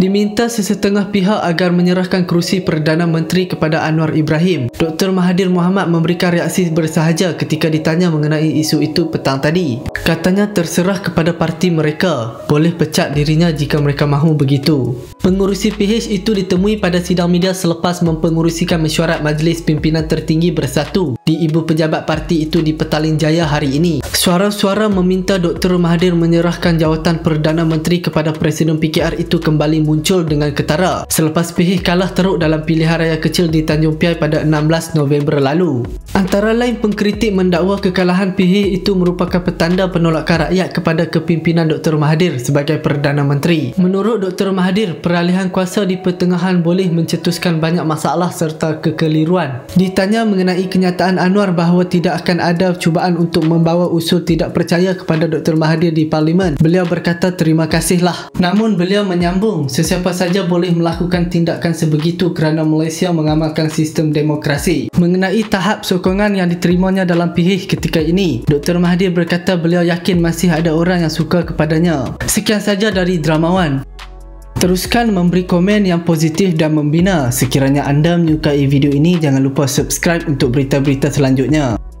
diminta sesetengah pihak agar menyerahkan kerusi Perdana Menteri kepada Anwar Ibrahim. Dr. Mahathir Mohamad memberikan reaksi bersahaja ketika ditanya mengenai isu itu petang tadi. Katanya terserah kepada parti mereka, boleh pecat dirinya jika mereka mahu begitu. Pengurusi PH itu ditemui pada sidang media selepas mempengurusikan mesyuarat Majlis Pimpinan Tertinggi Bersatu di ibu pejabat parti itu di Petaling Jaya hari ini. Suara-suara meminta Dr. Mahathir menyerahkan jawatan Perdana Menteri kepada Presiden PKR itu kembali muncul dengan ketara selepas PH kalah teruk dalam pilihan raya kecil di Tanjung Piai pada 16 November lalu. Antara lain pengkritik mendakwa kekalahan PH itu merupakan petanda penolakan rakyat kepada kepimpinan Dr. Mahathir sebagai Perdana Menteri. Menurut Dr. Mahathir, peralihan kuasa di pertengahan boleh mencetuskan banyak masalah serta kekeliruan. Ditanya mengenai kenyataan Anwar bahawa tidak akan ada cubaan untuk membawa usul tidak percaya kepada Dr. Mahathir di Parlimen, beliau berkata terima kasihlah. Namun beliau menyambung, sesiapa saja boleh melakukan tindakan sebegitu kerana Malaysia mengamalkan sistem demokrasi. Mengenai tahap sokongan yang diterimanya dalam PH ketika ini, Dr. Mahathir berkata beliau yakin masih ada orang yang suka kepadanya. Sekian saja dari Dramawan. Teruskan memberi komen yang positif dan membina. Sekiranya anda menyukai video ini, jangan lupa subscribe untuk berita-berita selanjutnya.